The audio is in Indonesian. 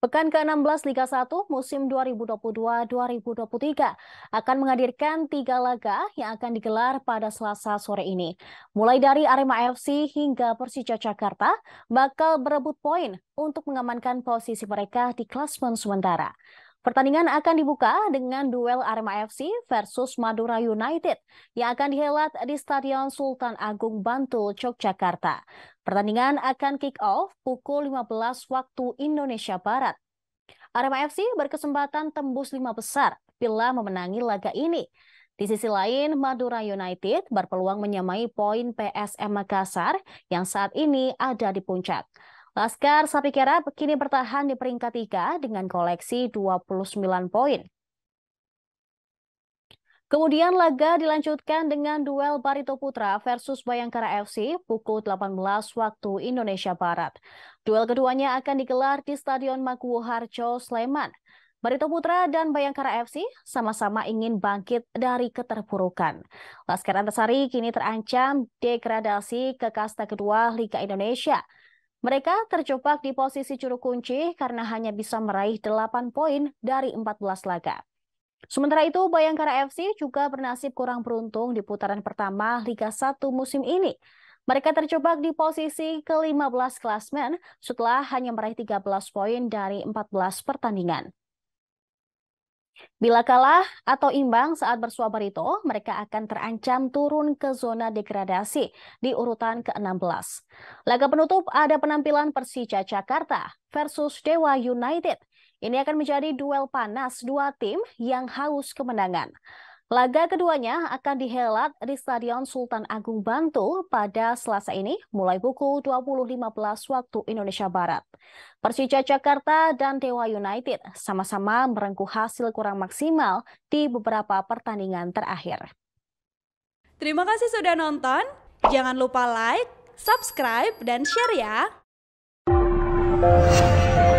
Pekan ke-16 Liga 1 musim 2022-2023 akan menghadirkan tiga laga yang akan digelar pada selasa sore ini. Mulai dari Arema FC hingga Persija Jakarta bakal berebut poin untuk mengamankan posisi mereka di klasmen sementara. Pertandingan akan dibuka dengan duel Arema FC versus Madura United yang akan dihelat di Stadion Sultan Agung Bantul, Yogyakarta. Pertandingan akan kick off pukul 15 waktu Indonesia Barat. Arema FC berkesempatan tembus lima besar bila memenangi laga ini. Di sisi lain, Madura United berpeluang menyamai poin PSM Makassar yang saat ini ada di puncak. Laskar Sapi Kerap kini bertahan di peringkat 3 dengan koleksi 29 poin. Kemudian laga dilanjutkan dengan duel Barito Putra versus Bayangkara FC pukul 18 waktu Indonesia Barat. Duel keduanya akan digelar di Stadion Maguwo Harjo, Sleman. Barito Putra dan Bayangkara FC sama-sama ingin bangkit dari keterpurukan. Laskar Antasari kini terancam degradasi ke kasta kedua Liga Indonesia mereka terjebak di posisi juru kunci karena hanya bisa meraih 8 poin dari 14 laga. Sementara itu, Bayangkara FC juga bernasib kurang beruntung di putaran pertama Liga 1 musim ini. Mereka terjebak di posisi ke-15 klasmen setelah hanya meraih 13 poin dari 14 pertandingan. Bila kalah atau imbang saat bersua barito, mereka akan terancam turun ke zona degradasi di urutan ke-16. Laga penutup ada penampilan Persija Jakarta versus Dewa United. Ini akan menjadi duel panas dua tim yang haus kemenangan. Laga keduanya akan dihelat di Stadion Sultan Agung Bantul pada Selasa ini mulai pukul 20.15 waktu Indonesia Barat. Persija Jakarta dan Dewa United sama-sama merengkuh hasil kurang maksimal di beberapa pertandingan terakhir. Terima kasih sudah nonton. Jangan lupa like, subscribe, dan share ya.